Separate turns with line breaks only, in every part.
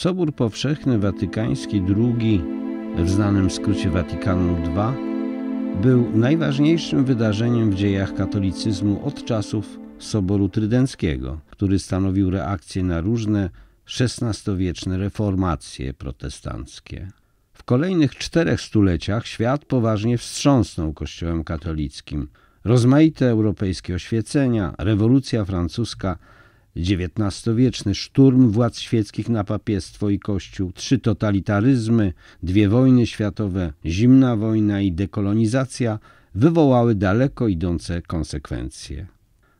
Sobór Powszechny Watykański II, w znanym skrócie Watykanum II, był najważniejszym wydarzeniem w dziejach katolicyzmu od czasów Soboru Trydenckiego, który stanowił reakcję na różne XVI-wieczne reformacje protestanckie. W kolejnych czterech stuleciach świat poważnie wstrząsnął Kościołem katolickim. Rozmaite europejskie oświecenia, rewolucja francuska – XIX-wieczny szturm władz świeckich na papiestwo i kościół, trzy totalitaryzmy, dwie wojny światowe, zimna wojna i dekolonizacja wywołały daleko idące konsekwencje.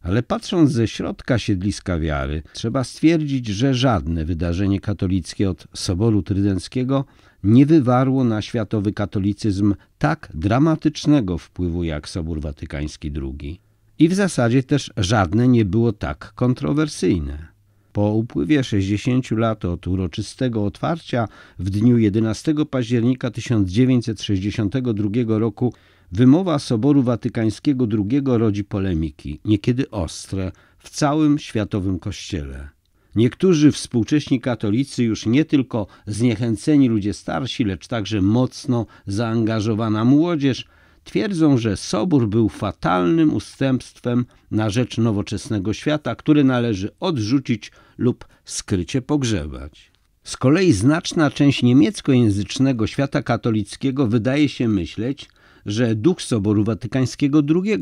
Ale patrząc ze środka siedliska wiary, trzeba stwierdzić, że żadne wydarzenie katolickie od Soboru Trydenckiego nie wywarło na światowy katolicyzm tak dramatycznego wpływu jak Sobór Watykański II i w zasadzie też żadne nie było tak kontrowersyjne. Po upływie 60 lat od uroczystego otwarcia w dniu 11 października 1962 roku wymowa Soboru Watykańskiego II rodzi polemiki, niekiedy ostre, w całym światowym kościele. Niektórzy współcześni katolicy, już nie tylko zniechęceni ludzie starsi, lecz także mocno zaangażowana młodzież, twierdzą, że Sobór był fatalnym ustępstwem na rzecz nowoczesnego świata, który należy odrzucić lub skrycie pogrzebać. Z kolei znaczna część niemieckojęzycznego świata katolickiego wydaje się myśleć, że duch Soboru Watykańskiego II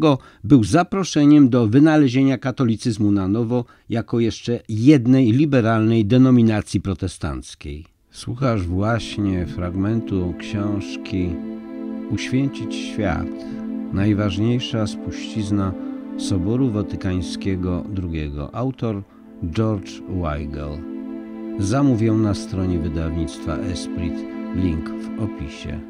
był zaproszeniem do wynalezienia katolicyzmu na nowo jako jeszcze jednej liberalnej denominacji protestanckiej. Słuchasz właśnie fragmentu książki uświęcić świat, najważniejsza spuścizna Soboru Watykańskiego II, autor George Weigel. Zamówię na stronie wydawnictwa Esprit, link w opisie.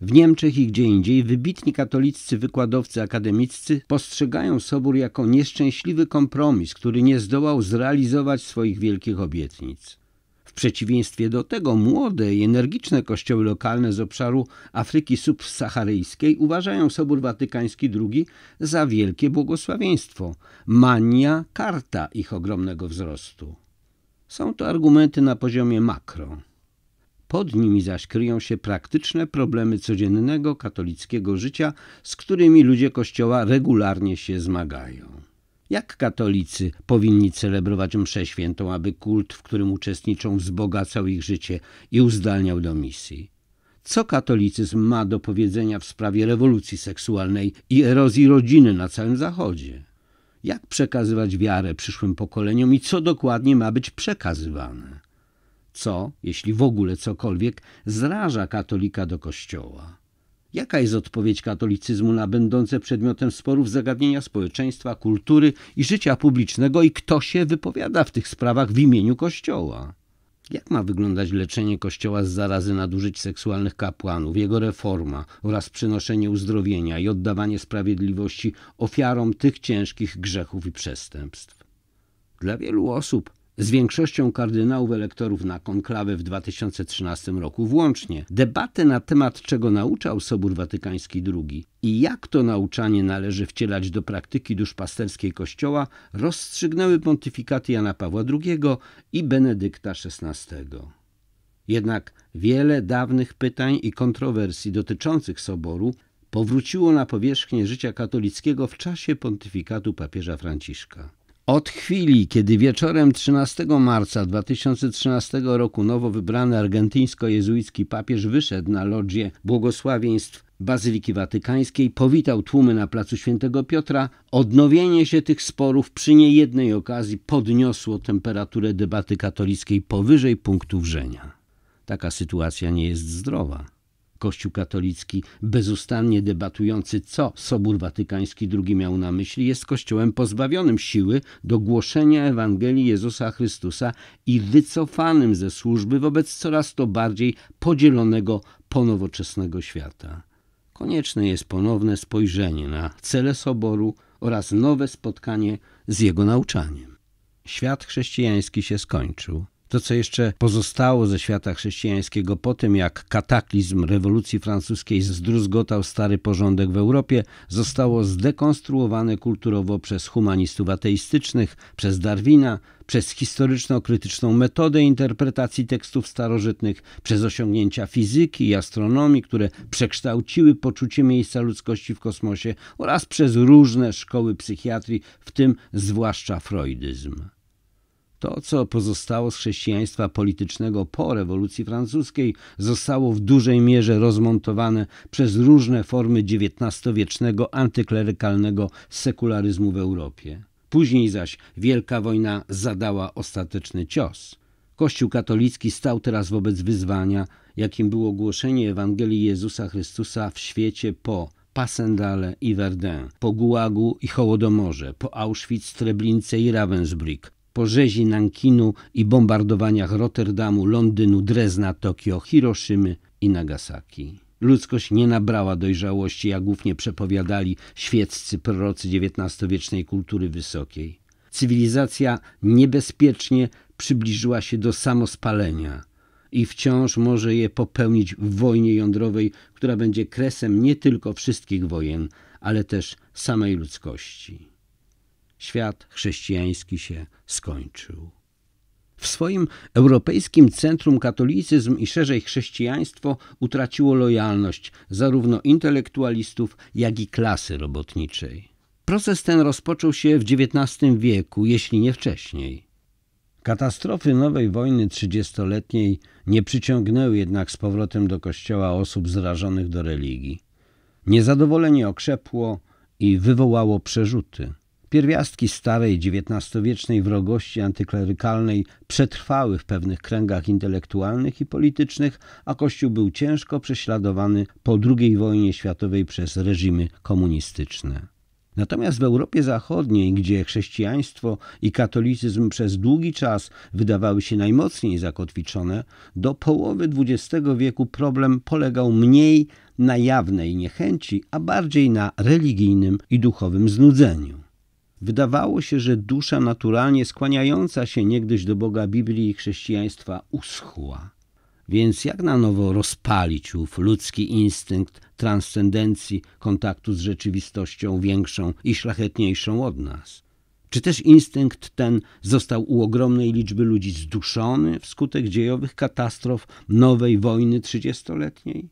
W Niemczech i gdzie indziej wybitni katolicy, wykładowcy akademiccy postrzegają Sobór jako nieszczęśliwy kompromis, który nie zdołał zrealizować swoich wielkich obietnic przeciwieństwie do tego młode i energiczne kościoły lokalne z obszaru Afryki subsaharyjskiej uważają Sobór Watykański II za wielkie błogosławieństwo, mania karta ich ogromnego wzrostu. Są to argumenty na poziomie makro. Pod nimi zaś kryją się praktyczne problemy codziennego katolickiego życia, z którymi ludzie Kościoła regularnie się zmagają. Jak katolicy powinni celebrować mszę świętą, aby kult, w którym uczestniczą, wzbogacał ich życie i uzdalniał do misji? Co katolicyzm ma do powiedzenia w sprawie rewolucji seksualnej i erozji rodziny na całym Zachodzie? Jak przekazywać wiarę przyszłym pokoleniom i co dokładnie ma być przekazywane? Co, jeśli w ogóle cokolwiek, zraża katolika do kościoła? Jaka jest odpowiedź katolicyzmu na będące przedmiotem sporów zagadnienia społeczeństwa, kultury i życia publicznego i kto się wypowiada w tych sprawach w imieniu Kościoła? Jak ma wyglądać leczenie Kościoła z zarazy nadużyć seksualnych kapłanów, jego reforma oraz przynoszenie uzdrowienia i oddawanie sprawiedliwości ofiarom tych ciężkich grzechów i przestępstw? Dla wielu osób z większością kardynałów elektorów na konklawę w 2013 roku włącznie. Debatę na temat czego nauczał Sobór Watykański II i jak to nauczanie należy wcielać do praktyki duszpasterskiej Kościoła rozstrzygnęły pontyfikaty Jana Pawła II i Benedykta XVI. Jednak wiele dawnych pytań i kontrowersji dotyczących Soboru powróciło na powierzchnię życia katolickiego w czasie pontyfikatu papieża Franciszka. Od chwili, kiedy wieczorem 13 marca 2013 roku nowo wybrany argentyńsko-jezuicki papież wyszedł na lodzie błogosławieństw Bazyliki Watykańskiej, powitał tłumy na placu Świętego Piotra, odnowienie się tych sporów przy niejednej okazji podniosło temperaturę debaty katolickiej powyżej punktu wrzenia. Taka sytuacja nie jest zdrowa. Kościół katolicki, bezustannie debatujący, co Sobór Watykański II miał na myśli, jest Kościołem pozbawionym siły do głoszenia Ewangelii Jezusa Chrystusa i wycofanym ze służby wobec coraz to bardziej podzielonego ponowoczesnego świata. Konieczne jest ponowne spojrzenie na cele Soboru oraz nowe spotkanie z jego nauczaniem. Świat chrześcijański się skończył to, co jeszcze pozostało ze świata chrześcijańskiego po tym, jak kataklizm rewolucji francuskiej zdruzgotał stary porządek w Europie, zostało zdekonstruowane kulturowo przez humanistów ateistycznych, przez Darwina, przez historyczno-krytyczną metodę interpretacji tekstów starożytnych, przez osiągnięcia fizyki i astronomii, które przekształciły poczucie miejsca ludzkości w kosmosie oraz przez różne szkoły psychiatrii, w tym zwłaszcza freudyzm. To, co pozostało z chrześcijaństwa politycznego po rewolucji francuskiej, zostało w dużej mierze rozmontowane przez różne formy XIX-wiecznego antyklerykalnego sekularyzmu w Europie. Później zaś Wielka Wojna zadała ostateczny cios. Kościół katolicki stał teraz wobec wyzwania, jakim było głoszenie Ewangelii Jezusa Chrystusa w świecie po Passendale i Verdun, po Gułagu i Hołodomorze, po Auschwitz, Treblince i Ravensbrück, po rzezi Nankinu i bombardowaniach Rotterdamu, Londynu, Drezna, Tokio, Hiroszymy i Nagasaki. Ludzkość nie nabrała dojrzałości, jak głównie przepowiadali świeccy prorocy XIX-wiecznej kultury wysokiej. Cywilizacja niebezpiecznie przybliżyła się do samospalenia i wciąż może je popełnić w wojnie jądrowej, która będzie kresem nie tylko wszystkich wojen, ale też samej ludzkości świat chrześcijański się skończył. W swoim europejskim centrum katolicyzm i szerzej chrześcijaństwo utraciło lojalność zarówno intelektualistów, jak i klasy robotniczej. Proces ten rozpoczął się w XIX wieku, jeśli nie wcześniej. Katastrofy nowej wojny trzydziestoletniej nie przyciągnęły jednak z powrotem do kościoła osób zrażonych do religii. Niezadowolenie okrzepło i wywołało przerzuty. Pierwiastki starej XIX-wiecznej wrogości antyklerykalnej przetrwały w pewnych kręgach intelektualnych i politycznych, a Kościół był ciężko prześladowany po II wojnie światowej przez reżimy komunistyczne. Natomiast w Europie Zachodniej, gdzie chrześcijaństwo i katolicyzm przez długi czas wydawały się najmocniej zakotwiczone, do połowy XX wieku problem polegał mniej na jawnej niechęci, a bardziej na religijnym i duchowym znudzeniu. Wydawało się, że dusza naturalnie skłaniająca się niegdyś do Boga Biblii i chrześcijaństwa uschła. Więc jak na nowo rozpalić ów ludzki instynkt transcendencji, kontaktu z rzeczywistością większą i szlachetniejszą od nas? Czy też instynkt ten został u ogromnej liczby ludzi zduszony wskutek dziejowych katastrof nowej wojny trzydziestoletniej?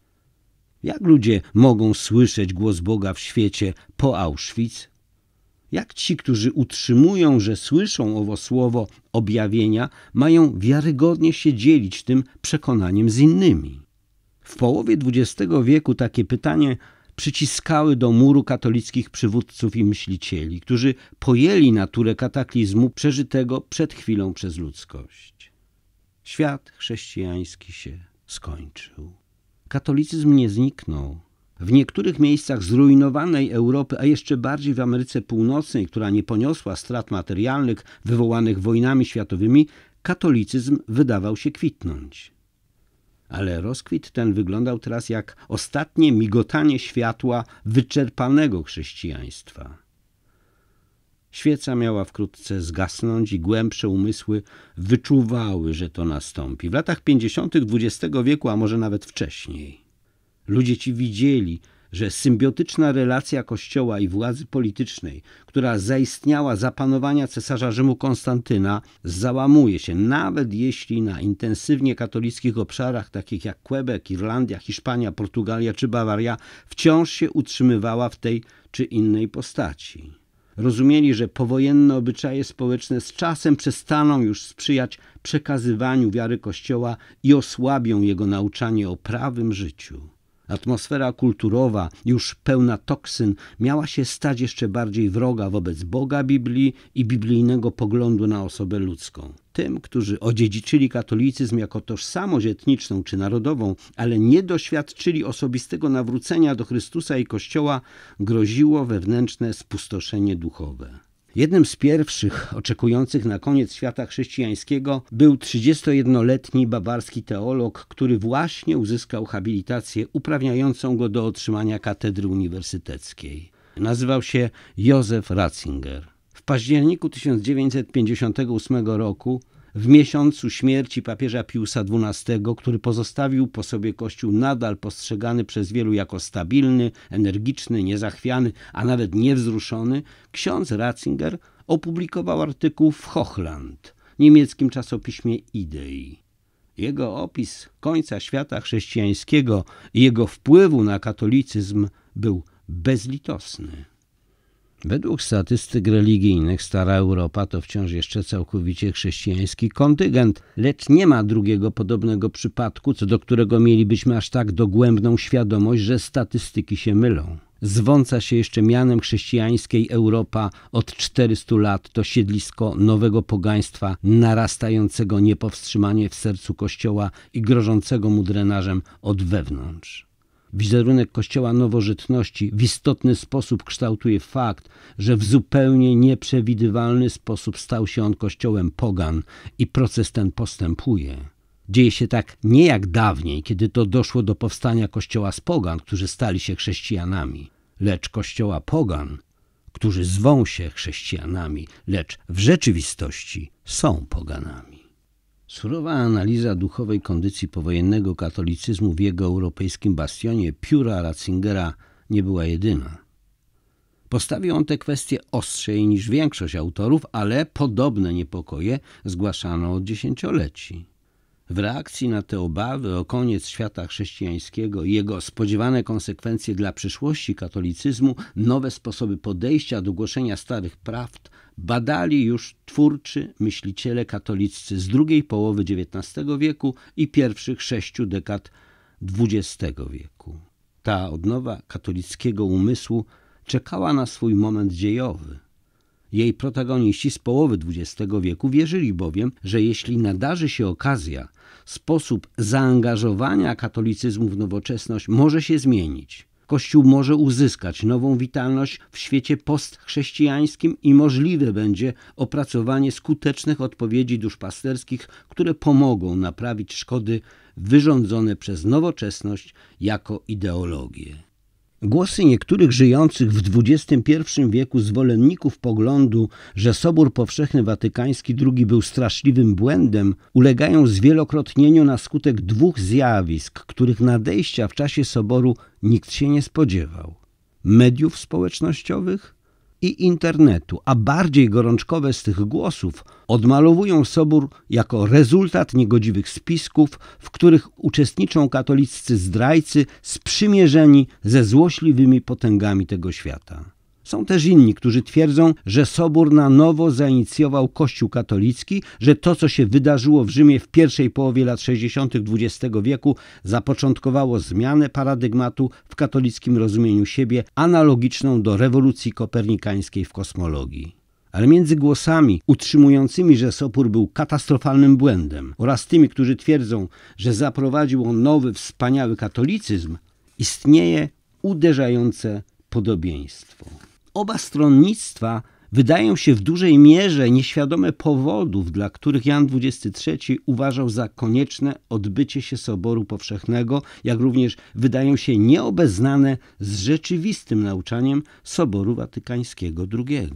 Jak ludzie mogą słyszeć głos Boga w świecie po Auschwitz, jak ci, którzy utrzymują, że słyszą owo słowo objawienia, mają wiarygodnie się dzielić tym przekonaniem z innymi? W połowie XX wieku takie pytanie przyciskały do muru katolickich przywódców i myślicieli, którzy pojęli naturę kataklizmu przeżytego przed chwilą przez ludzkość. Świat chrześcijański się skończył. Katolicyzm nie zniknął, w niektórych miejscach zrujnowanej Europy, a jeszcze bardziej w Ameryce Północnej, która nie poniosła strat materialnych wywołanych wojnami światowymi, katolicyzm wydawał się kwitnąć. Ale rozkwit ten wyglądał teraz jak ostatnie migotanie światła wyczerpanego chrześcijaństwa. Świeca miała wkrótce zgasnąć i głębsze umysły wyczuwały, że to nastąpi w latach 50. XX wieku, a może nawet wcześniej. Ludzie ci widzieli, że symbiotyczna relacja kościoła i władzy politycznej, która zaistniała za panowania cesarza Rzymu Konstantyna, załamuje się, nawet jeśli na intensywnie katolickich obszarach takich jak Quebec, Irlandia, Hiszpania, Portugalia czy Bawaria wciąż się utrzymywała w tej czy innej postaci. Rozumieli, że powojenne obyczaje społeczne z czasem przestaną już sprzyjać przekazywaniu wiary Kościoła i osłabią jego nauczanie o prawym życiu. Atmosfera kulturowa, już pełna toksyn, miała się stać jeszcze bardziej wroga wobec Boga Biblii i biblijnego poglądu na osobę ludzką. Tym, którzy odziedziczyli katolicyzm jako tożsamość etniczną czy narodową, ale nie doświadczyli osobistego nawrócenia do Chrystusa i Kościoła, groziło wewnętrzne spustoszenie duchowe. Jednym z pierwszych oczekujących na koniec świata chrześcijańskiego był 31-letni bawarski teolog, który właśnie uzyskał habilitację uprawniającą go do otrzymania katedry uniwersyteckiej. Nazywał się Józef Ratzinger. W październiku 1958 roku w miesiącu śmierci papieża Piusa XII, który pozostawił po sobie Kościół nadal postrzegany przez wielu jako stabilny, energiczny, niezachwiany, a nawet niewzruszony, ksiądz Ratzinger opublikował artykuł w Hochland, niemieckim czasopiśmie Idei. Jego opis końca świata chrześcijańskiego i jego wpływu na katolicyzm był bezlitosny. Według statystyk religijnych stara Europa to wciąż jeszcze całkowicie chrześcijański kontyngent, lecz nie ma drugiego podobnego przypadku, co do którego mielibyśmy aż tak dogłębną świadomość, że statystyki się mylą. Zwąca się jeszcze mianem chrześcijańskiej Europa od 400 lat to siedlisko nowego pogaństwa, narastającego niepowstrzymanie w sercu Kościoła i grożącego mu drenażem od wewnątrz. Wizerunek Kościoła Nowożytności w istotny sposób kształtuje fakt, że w zupełnie nieprzewidywalny sposób stał się on kościołem pogan i proces ten postępuje. Dzieje się tak nie jak dawniej, kiedy to doszło do powstania kościoła z pogan, którzy stali się chrześcijanami, lecz kościoła pogan, którzy zwą się chrześcijanami, lecz w rzeczywistości są poganami. Surowa analiza duchowej kondycji powojennego katolicyzmu w jego europejskim bastionie pióra Ratzingera nie była jedyna. Postawił on te kwestie ostrzej niż większość autorów, ale podobne niepokoje zgłaszano od dziesięcioleci. W reakcji na te obawy o koniec świata chrześcijańskiego i jego spodziewane konsekwencje dla przyszłości katolicyzmu, nowe sposoby podejścia do głoszenia starych prawd badali już twórczy myśliciele katolicy z drugiej połowy XIX wieku i pierwszych sześciu dekad XX wieku. Ta odnowa katolickiego umysłu czekała na swój moment dziejowy. Jej protagoniści z połowy XX wieku wierzyli bowiem, że jeśli nadarzy się okazja, sposób zaangażowania katolicyzmu w nowoczesność może się zmienić. Kościół może uzyskać nową witalność w świecie postchrześcijańskim i możliwe będzie opracowanie skutecznych odpowiedzi duszpasterskich, które pomogą naprawić szkody wyrządzone przez nowoczesność jako ideologię. Głosy niektórych żyjących w XXI wieku zwolenników poglądu, że Sobór Powszechny Watykański II był straszliwym błędem, ulegają zwielokrotnieniu na skutek dwóch zjawisk, których nadejścia w czasie Soboru nikt się nie spodziewał: mediów społecznościowych i internetu, a bardziej gorączkowe z tych głosów odmalowują Sobór jako rezultat niegodziwych spisków, w których uczestniczą katoliccy zdrajcy sprzymierzeni ze złośliwymi potęgami tego świata. Są też inni, którzy twierdzą, że Sobór na nowo zainicjował Kościół katolicki, że to, co się wydarzyło w Rzymie w pierwszej połowie lat 60. XX wieku, zapoczątkowało zmianę paradygmatu w katolickim rozumieniu siebie, analogiczną do rewolucji kopernikańskiej w kosmologii ale między głosami utrzymującymi, że Sopór był katastrofalnym błędem oraz tymi, którzy twierdzą, że zaprowadził on nowy, wspaniały katolicyzm, istnieje uderzające podobieństwo. Oba stronnictwa wydają się w dużej mierze nieświadome powodów, dla których Jan XXIII uważał za konieczne odbycie się Soboru Powszechnego, jak również wydają się nieobeznane z rzeczywistym nauczaniem Soboru Watykańskiego II.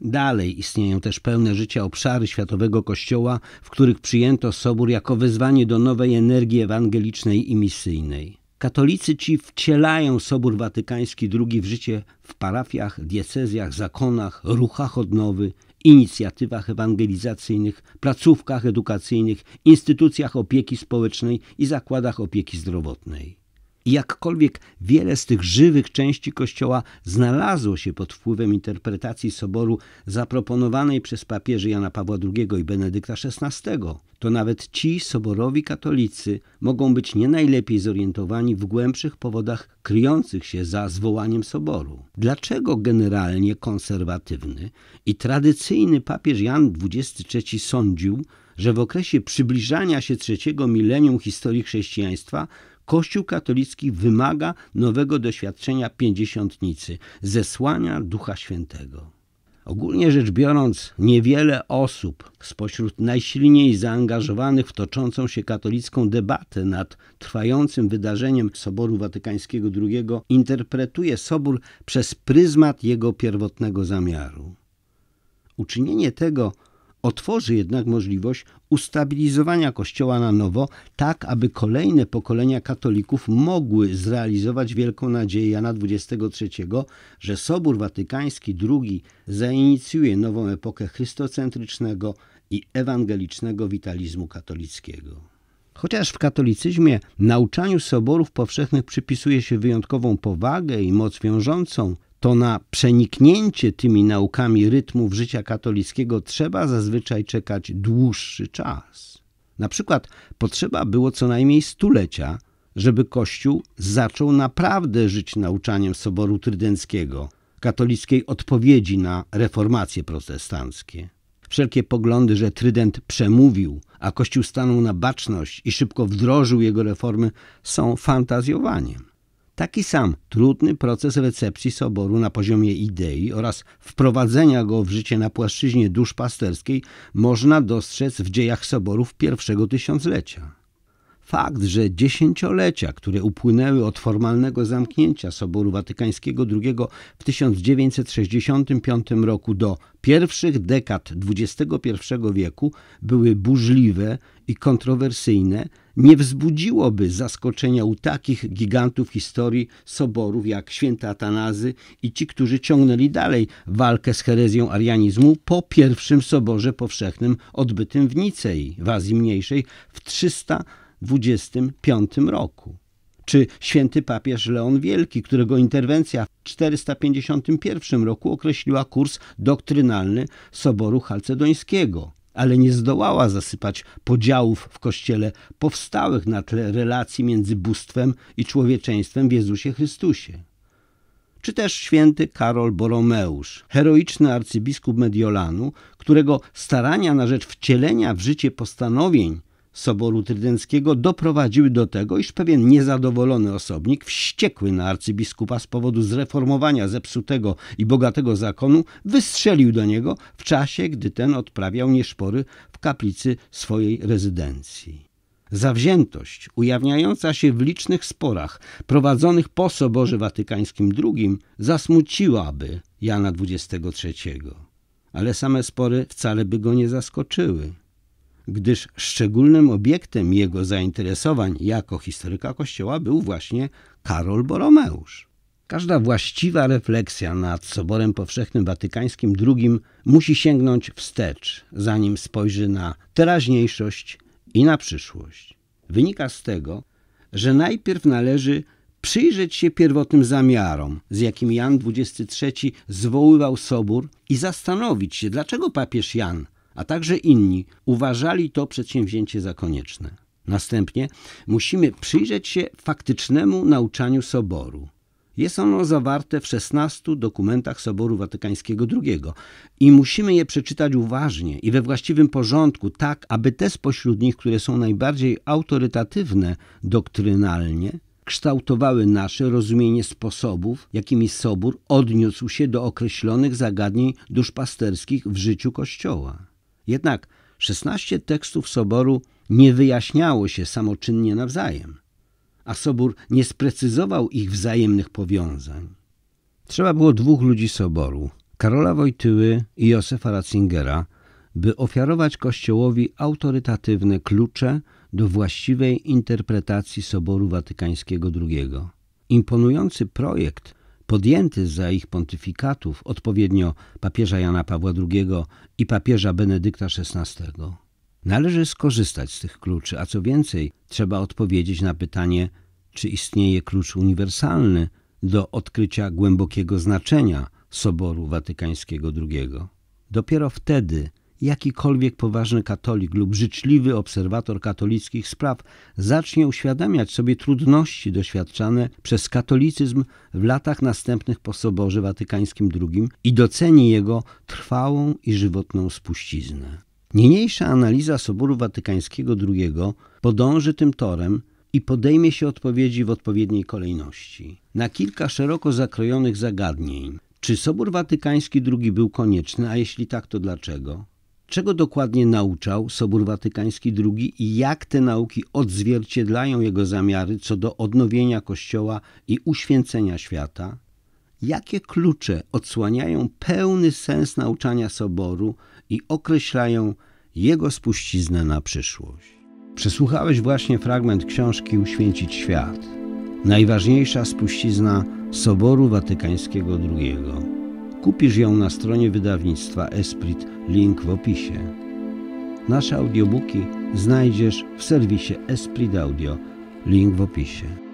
Dalej istnieją też pełne życia obszary światowego kościoła, w których przyjęto sobór jako wezwanie do nowej energii ewangelicznej i misyjnej. Katolicy ci wcielają Sobór Watykański II w życie w parafiach, diecezjach, zakonach, ruchach odnowy, inicjatywach ewangelizacyjnych, placówkach edukacyjnych, instytucjach opieki społecznej i zakładach opieki zdrowotnej. I jakkolwiek wiele z tych żywych części Kościoła znalazło się pod wpływem interpretacji soboru zaproponowanej przez papieży Jana Pawła II i Benedykta XVI, to nawet ci soborowi katolicy mogą być nie najlepiej zorientowani w głębszych powodach kryjących się za zwołaniem soboru. Dlaczego generalnie konserwatywny i tradycyjny papież Jan XXIII sądził, że w okresie przybliżania się trzeciego milenium historii chrześcijaństwa Kościół katolicki wymaga nowego doświadczenia pięćdziesiątnicy, zesłania Ducha Świętego. Ogólnie rzecz biorąc, niewiele osób spośród najsilniej zaangażowanych w toczącą się katolicką debatę nad trwającym wydarzeniem Soboru Watykańskiego II interpretuje Sobór przez pryzmat jego pierwotnego zamiaru. Uczynienie tego otworzy jednak możliwość ustabilizowania Kościoła na nowo, tak aby kolejne pokolenia katolików mogły zrealizować wielką nadzieję Jana XXIII, że Sobór Watykański II zainicjuje nową epokę chrystocentrycznego i ewangelicznego witalizmu katolickiego. Chociaż w katolicyzmie nauczaniu soborów powszechnych przypisuje się wyjątkową powagę i moc wiążącą, to na przeniknięcie tymi naukami rytmów życia katolickiego trzeba zazwyczaj czekać dłuższy czas. Na przykład potrzeba było co najmniej stulecia, żeby Kościół zaczął naprawdę żyć nauczaniem Soboru Trydenckiego, katolickiej odpowiedzi na reformacje protestanckie. Wszelkie poglądy, że Trydent przemówił, a Kościół stanął na baczność i szybko wdrożył jego reformy, są fantazjowaniem. Taki sam trudny proces recepcji soboru na poziomie idei oraz wprowadzenia go w życie na płaszczyźnie dusz pasterskiej można dostrzec w dziejach soborów pierwszego tysiąclecia. Fakt, że dziesięciolecia, które upłynęły od formalnego zamknięcia Soboru Watykańskiego II w 1965 roku do pierwszych dekad XXI wieku, były burzliwe i kontrowersyjne, nie wzbudziłoby zaskoczenia u takich gigantów historii soborów jak święty Atanazy i ci, którzy ciągnęli dalej walkę z herezją arianizmu po pierwszym soborze powszechnym odbytym w Nicei w Azji Mniejszej w 300 1925 roku. Czy święty papież Leon Wielki, którego interwencja w 451 roku określiła kurs doktrynalny Soboru Chalcedońskiego, ale nie zdołała zasypać podziałów w Kościele powstałych na tle relacji między bóstwem i człowieczeństwem w Jezusie Chrystusie czy też święty Karol Boromeusz, heroiczny arcybiskup Mediolanu, którego starania na rzecz wcielenia w życie postanowień Soboru Trydenckiego doprowadziły do tego, iż pewien niezadowolony osobnik, wściekły na arcybiskupa z powodu zreformowania zepsutego i bogatego zakonu, wystrzelił do niego w czasie, gdy ten odprawiał nieszpory w kaplicy swojej rezydencji. Zawziętość, ujawniająca się w licznych sporach prowadzonych po Soborze Watykańskim II, zasmuciłaby Jana XXIII. Ale same spory wcale by go nie zaskoczyły gdyż szczególnym obiektem jego zainteresowań jako historyka Kościoła był właśnie Karol Boromeusz. Każda właściwa refleksja nad Soborem Powszechnym Watykańskim II musi sięgnąć wstecz, zanim spojrzy na teraźniejszość i na przyszłość. Wynika z tego, że najpierw należy przyjrzeć się pierwotnym zamiarom, z jakimi Jan XXIII zwoływał Sobór i zastanowić się, dlaczego papież Jan – a także inni uważali to przedsięwzięcie za konieczne. Następnie musimy przyjrzeć się faktycznemu nauczaniu Soboru. Jest ono zawarte w 16 dokumentach Soboru Watykańskiego II i musimy je przeczytać uważnie i we właściwym porządku, tak aby te spośród nich, które są najbardziej autorytatywne doktrynalnie, kształtowały nasze rozumienie sposobów, jakimi Sobór odniósł się do określonych zagadnień duszpasterskich w życiu Kościoła. Jednak 16 tekstów soboru nie wyjaśniało się samoczynnie nawzajem, a sobór nie sprecyzował ich wzajemnych powiązań. Trzeba było dwóch ludzi soboru, Karola Wojtyły i Josefa Ratzingera, by ofiarować Kościołowi autorytatywne klucze do właściwej interpretacji Soboru Watykańskiego II. Imponujący projekt podjęty za ich pontyfikatów odpowiednio papieża Jana Pawła II i papieża Benedykta XVI. Należy skorzystać z tych kluczy, a co więcej, trzeba odpowiedzieć na pytanie, czy istnieje klucz uniwersalny do odkrycia głębokiego znaczenia Soboru Watykańskiego II. Dopiero wtedy jakikolwiek poważny katolik lub życzliwy obserwator katolickich spraw zacznie uświadamiać sobie trudności doświadczane przez katolicyzm w latach następnych po Soborze Watykańskim II i doceni jego trwałą i żywotną spuściznę. Niniejsza analiza Soboru Watykańskiego II podąży tym torem i podejmie się odpowiedzi w odpowiedniej kolejności. Na kilka szeroko zakrojonych zagadnień. Czy Sobór Watykański II był konieczny, a jeśli tak, to dlaczego? Czego dokładnie nauczał Sobór Watykański II i jak te nauki odzwierciedlają jego zamiary co do odnowienia Kościoła i uświęcenia świata? Jakie klucze odsłaniają pełny sens nauczania Soboru i określają jego spuściznę na przyszłość? Przesłuchałeś właśnie fragment książki Uświęcić Świat. Najważniejsza spuścizna Soboru Watykańskiego II. Kupisz ją na stronie wydawnictwa Esprit, link w opisie. Nasze audiobooki znajdziesz w serwisie Esprit Audio, link w opisie.